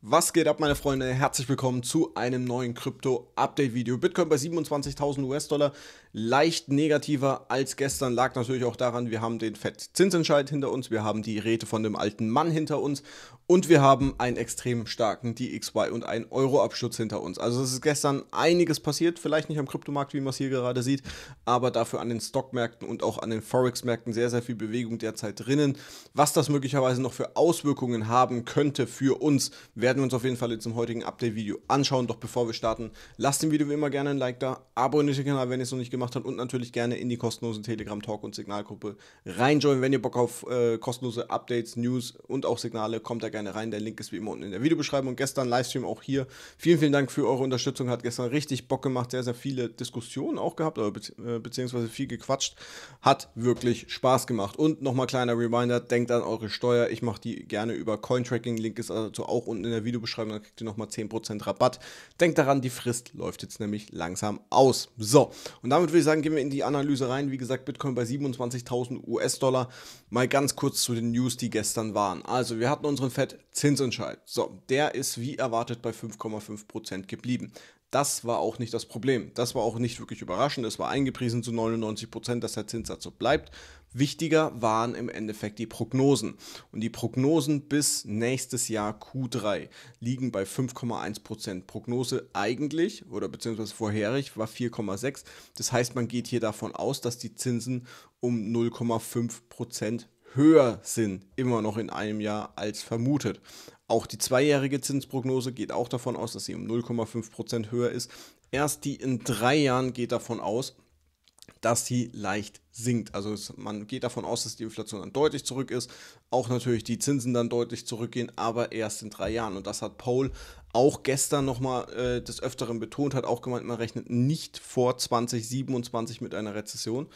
Was geht ab, meine Freunde? Herzlich willkommen zu einem neuen Krypto-Update-Video. Bitcoin bei 27.000 US-Dollar leicht negativer als gestern. Lag natürlich auch daran, wir haben den fett zinsentscheid hinter uns, wir haben die Räte von dem alten Mann hinter uns und wir haben einen extrem starken DXY und einen Euro-Absturz hinter uns. Also es ist gestern einiges passiert, vielleicht nicht am Kryptomarkt, wie man es hier gerade sieht, aber dafür an den Stockmärkten und auch an den Forex-Märkten sehr, sehr viel Bewegung derzeit drinnen. Was das möglicherweise noch für Auswirkungen haben könnte für uns, werden wir uns auf jeden Fall jetzt im heutigen Update-Video anschauen. Doch bevor wir starten, lasst dem Video wie immer gerne ein Like da, abonniert den Kanal, wenn ihr es noch nicht gemacht habt gemacht hat und natürlich gerne in die kostenlose Telegram-Talk- und Signalgruppe reinjoinen. Wenn ihr Bock auf äh, kostenlose Updates, News und auch Signale, kommt da gerne rein. Der Link ist wie immer unten in der Videobeschreibung. Gestern Livestream auch hier. Vielen, vielen Dank für eure Unterstützung. Hat gestern richtig Bock gemacht. Sehr, sehr viele Diskussionen auch gehabt, oder be äh, beziehungsweise viel gequatscht. Hat wirklich Spaß gemacht. Und nochmal kleiner Reminder, denkt an eure Steuer. Ich mache die gerne über Cointracking. Link ist dazu also auch unten in der Videobeschreibung. Dann kriegt ihr nochmal 10% Rabatt. Denkt daran, die Frist läuft jetzt nämlich langsam aus. So, und damit damit würde ich sagen, gehen wir in die Analyse rein. Wie gesagt, Bitcoin bei 27.000 US-Dollar. Mal ganz kurz zu den News, die gestern waren. Also, wir hatten unseren FED-Zinsentscheid. So, der ist wie erwartet bei 5,5% geblieben. Das war auch nicht das Problem. Das war auch nicht wirklich überraschend. Es war eingepriesen zu 99%, dass der Zinssatz so bleibt. Wichtiger waren im Endeffekt die Prognosen. Und die Prognosen bis nächstes Jahr Q3 liegen bei 5,1%. Prognose eigentlich oder beziehungsweise vorherig war 4,6%. Das heißt, man geht hier davon aus, dass die Zinsen um 0,5% höher sind, immer noch in einem Jahr als vermutet. Auch die zweijährige Zinsprognose geht auch davon aus, dass sie um 0,5% höher ist. Erst die in drei Jahren geht davon aus, dass sie leicht sinkt. Also es, man geht davon aus, dass die Inflation dann deutlich zurück ist, auch natürlich die Zinsen dann deutlich zurückgehen, aber erst in drei Jahren. Und das hat Paul auch gestern nochmal äh, des Öfteren betont, hat auch gemeint, man rechnet nicht vor 2027 mit einer Rezession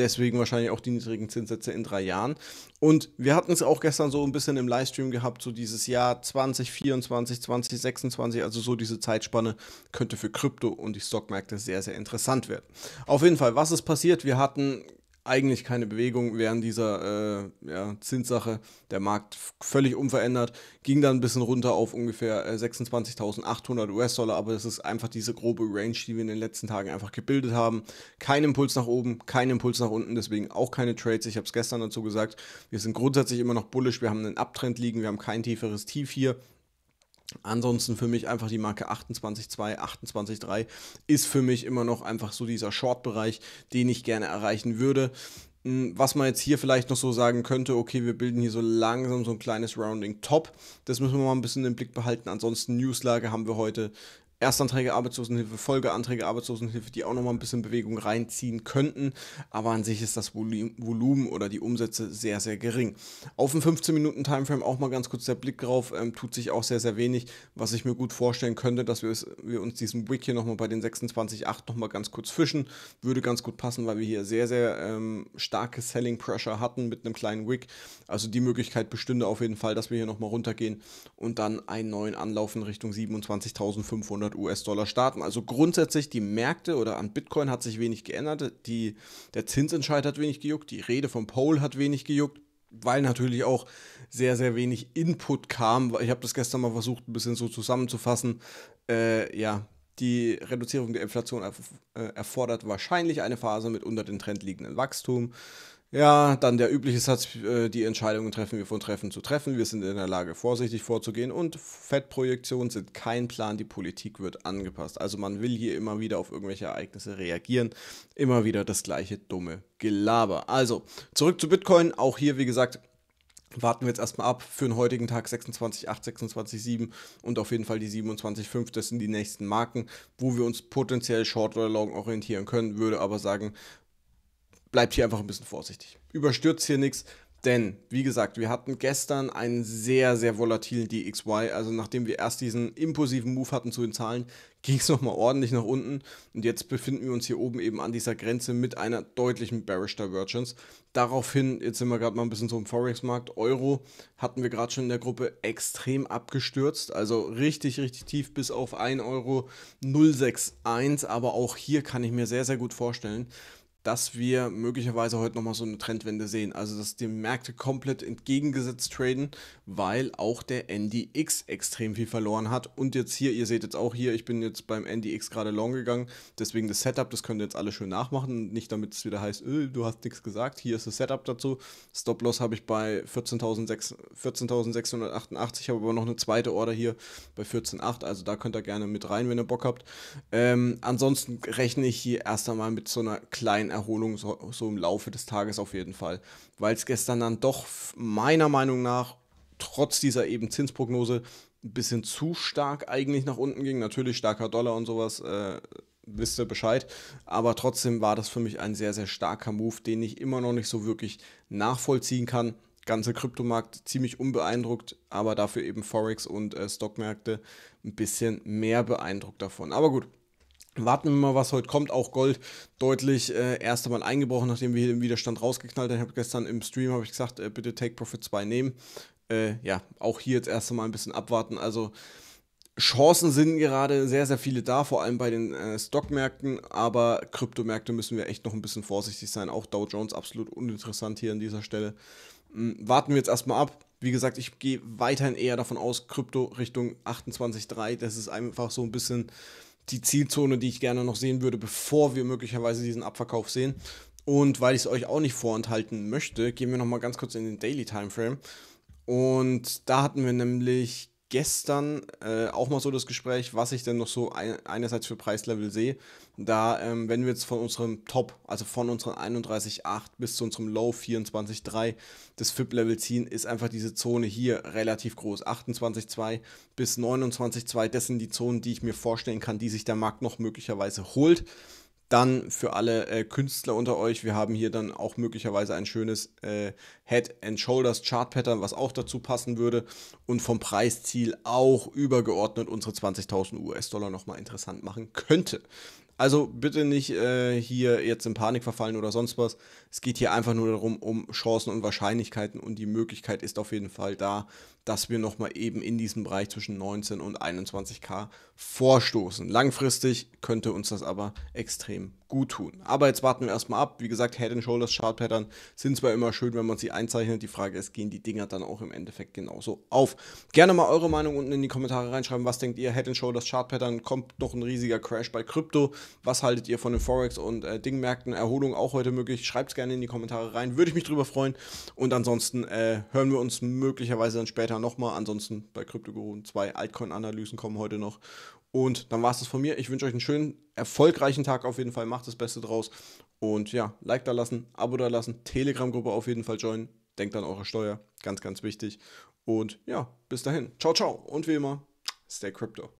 deswegen wahrscheinlich auch die niedrigen Zinssätze in drei Jahren. Und wir hatten es auch gestern so ein bisschen im Livestream gehabt, so dieses Jahr 2024, 2026, also so diese Zeitspanne könnte für Krypto und die Stockmärkte sehr, sehr interessant werden. Auf jeden Fall, was ist passiert? Wir hatten eigentlich keine Bewegung während dieser äh, ja, Zinssache. Der Markt völlig unverändert, ging dann ein bisschen runter auf ungefähr 26.800 äh, US-Dollar, aber das ist einfach diese grobe Range, die wir in den letzten Tagen einfach gebildet haben. Kein Impuls nach oben, kein Impuls nach unten, deswegen auch keine Trades. Ich habe es gestern dazu gesagt, wir sind grundsätzlich immer noch bullish, wir haben einen Abtrend liegen, wir haben kein tieferes Tief hier. Ansonsten für mich einfach die Marke 28.2, 28.3 ist für mich immer noch einfach so dieser Short-Bereich, den ich gerne erreichen würde. Hm, was man jetzt hier vielleicht noch so sagen könnte, okay, wir bilden hier so langsam so ein kleines Rounding Top. Das müssen wir mal ein bisschen im Blick behalten. Ansonsten Newslage haben wir heute Erstanträge Arbeitslosenhilfe, Folgeanträge Arbeitslosenhilfe, die auch nochmal ein bisschen Bewegung reinziehen könnten. Aber an sich ist das Volumen oder die Umsätze sehr, sehr gering. Auf dem 15-Minuten-Timeframe auch mal ganz kurz der Blick drauf, ähm, tut sich auch sehr, sehr wenig, was ich mir gut vorstellen könnte, dass wir, es, wir uns diesen Wick hier nochmal bei den 26,8 nochmal ganz kurz fischen. Würde ganz gut passen, weil wir hier sehr, sehr ähm, starke Selling Pressure hatten mit einem kleinen Wick. Also die Möglichkeit bestünde auf jeden Fall, dass wir hier nochmal runtergehen und dann einen neuen Anlauf in Richtung 27.500 500 US-Dollar starten. Also grundsätzlich die Märkte oder an Bitcoin hat sich wenig geändert. Die, der Zinsentscheid hat wenig gejuckt, die Rede vom Pole hat wenig gejuckt, weil natürlich auch sehr, sehr wenig Input kam. Ich habe das gestern mal versucht, ein bisschen so zusammenzufassen. Äh, ja, die Reduzierung der Inflation äh, erfordert wahrscheinlich eine Phase mit unter den Trend liegenden Wachstum. Ja, dann der übliche Satz, äh, die Entscheidungen treffen wir von Treffen zu Treffen. Wir sind in der Lage, vorsichtig vorzugehen und Fettprojektionen sind kein Plan, die Politik wird angepasst. Also man will hier immer wieder auf irgendwelche Ereignisse reagieren, immer wieder das gleiche dumme Gelaber. Also, zurück zu Bitcoin, auch hier, wie gesagt, warten wir jetzt erstmal ab für den heutigen Tag 26.8, 26.7 und auf jeden Fall die 27.5. Das sind die nächsten Marken, wo wir uns potenziell Short oder Long orientieren können. Würde aber sagen, bleibt hier einfach ein bisschen vorsichtig. Überstürzt hier nichts, denn wie gesagt, wir hatten gestern einen sehr, sehr volatilen DXY. Also nachdem wir erst diesen impulsiven Move hatten zu den Zahlen, ging es nochmal ordentlich nach unten. Und jetzt befinden wir uns hier oben eben an dieser Grenze mit einer deutlichen Bearish Divergence. Daraufhin, jetzt sind wir gerade mal ein bisschen so im Forex-Markt. Euro hatten wir gerade schon in der Gruppe extrem abgestürzt. Also richtig, richtig tief bis auf 1 Euro Aber auch hier kann ich mir sehr, sehr gut vorstellen, dass wir möglicherweise heute nochmal so eine Trendwende sehen. Also, dass die Märkte komplett entgegengesetzt traden, weil auch der NDX extrem viel verloren hat. Und jetzt hier, ihr seht jetzt auch hier, ich bin jetzt beim NDX gerade long gegangen. Deswegen das Setup, das könnt ihr jetzt alle schön nachmachen. Nicht damit es wieder heißt, öh, du hast nichts gesagt. Hier ist das Setup dazu. Stop-Loss habe ich bei 14.688, habe aber noch eine zweite Order hier bei 14.8. Also, da könnt ihr gerne mit rein, wenn ihr Bock habt. Ähm, ansonsten rechne ich hier erst einmal mit so einer kleinen Erholung so, so im Laufe des Tages auf jeden Fall. Weil es gestern dann doch meiner Meinung nach, trotz dieser eben Zinsprognose, ein bisschen zu stark eigentlich nach unten ging. Natürlich starker Dollar und sowas, äh, wisst ihr Bescheid. Aber trotzdem war das für mich ein sehr, sehr starker Move, den ich immer noch nicht so wirklich nachvollziehen kann. Ganze Kryptomarkt ziemlich unbeeindruckt, aber dafür eben Forex und äh, Stockmärkte ein bisschen mehr beeindruckt davon. Aber gut, Warten wir mal, was heute kommt. Auch Gold deutlich äh, erst einmal eingebrochen, nachdem wir hier den Widerstand rausgeknallt haben. Ich habe gestern im Stream ich gesagt, äh, bitte Take Profit 2 nehmen. Äh, ja, auch hier jetzt erst einmal ein bisschen abwarten. Also Chancen sind gerade sehr, sehr viele da, vor allem bei den äh, Stockmärkten, aber Kryptomärkte müssen wir echt noch ein bisschen vorsichtig sein. Auch Dow Jones absolut uninteressant hier an dieser Stelle. Ähm, warten wir jetzt erstmal ab. Wie gesagt, ich gehe weiterhin eher davon aus, Krypto Richtung 28,3. Das ist einfach so ein bisschen die Zielzone, die ich gerne noch sehen würde, bevor wir möglicherweise diesen Abverkauf sehen. Und weil ich es euch auch nicht vorenthalten möchte, gehen wir nochmal ganz kurz in den Daily Timeframe. Und da hatten wir nämlich gestern äh, auch mal so das Gespräch, was ich denn noch so ein, einerseits für Preislevel sehe. Da, ähm, wenn wir jetzt von unserem Top, also von unserem 31,8 bis zu unserem Low 24,3 das FIP-Level ziehen, ist einfach diese Zone hier relativ groß. 28,2 bis 29,2, das sind die Zonen, die ich mir vorstellen kann, die sich der Markt noch möglicherweise holt. Dann für alle äh, Künstler unter euch, wir haben hier dann auch möglicherweise ein schönes äh, Head and Shoulders Chart Pattern, was auch dazu passen würde und vom Preisziel auch übergeordnet unsere 20.000 US-Dollar nochmal interessant machen könnte. Also bitte nicht äh, hier jetzt in Panik verfallen oder sonst was. Es geht hier einfach nur darum, um Chancen und Wahrscheinlichkeiten und die Möglichkeit ist auf jeden Fall da, dass wir nochmal eben in diesem Bereich zwischen 19 und 21k vorstoßen. Langfristig könnte uns das aber extrem gut tun. Aber jetzt warten wir erstmal ab. Wie gesagt, Head and Shoulders Chart Pattern sind zwar immer schön, wenn man sie einzeichnet. Die Frage ist, gehen die Dinger dann auch im Endeffekt genauso auf? Gerne mal eure Meinung unten in die Kommentare reinschreiben. Was denkt ihr? Head and Shoulders Chart Pattern kommt noch ein riesiger Crash bei Krypto. Was haltet ihr von den Forex und äh, Dingmärkten? Erholung auch heute möglich? Schreibt es gerne in die Kommentare rein. Würde ich mich drüber freuen. Und ansonsten äh, hören wir uns möglicherweise dann später nochmal. Ansonsten bei Krypto Guru zwei Altcoin Analysen kommen heute noch und dann war es das von mir. Ich wünsche euch einen schönen, erfolgreichen Tag auf jeden Fall. Macht das Beste draus. Und ja, Like da lassen, Abo da lassen, Telegram-Gruppe auf jeden Fall joinen. Denkt an eure Steuer. Ganz, ganz wichtig. Und ja, bis dahin. Ciao, ciao. Und wie immer, stay crypto.